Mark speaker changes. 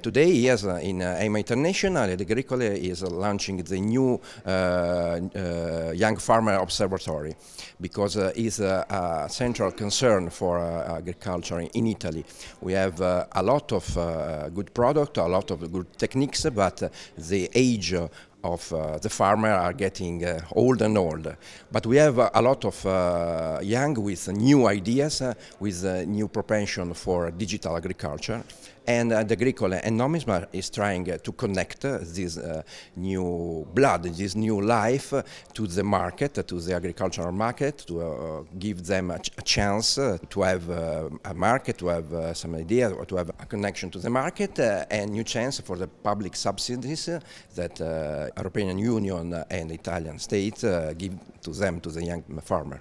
Speaker 1: Today, yes, uh, in uh, International, the Agricole is uh, launching the new uh, uh, Young Farmer Observatory because uh, it's a central concern for agriculture in Italy. We have a lot of good product, a lot of good techniques, but the age of uh, the farmer are getting uh, old and old. But we have uh, a lot of uh, young with new ideas, uh, with uh, new propension for digital agriculture. And the Agricola and Nomisma is trying to connect this new blood, this new life to the market, to the agricultural market, to give them a, ch a chance to have a market, to have some idea, or to have a connection to the market, and new chance for the public subsidies that European Union and Italian state uh, give to them, to the young farmer.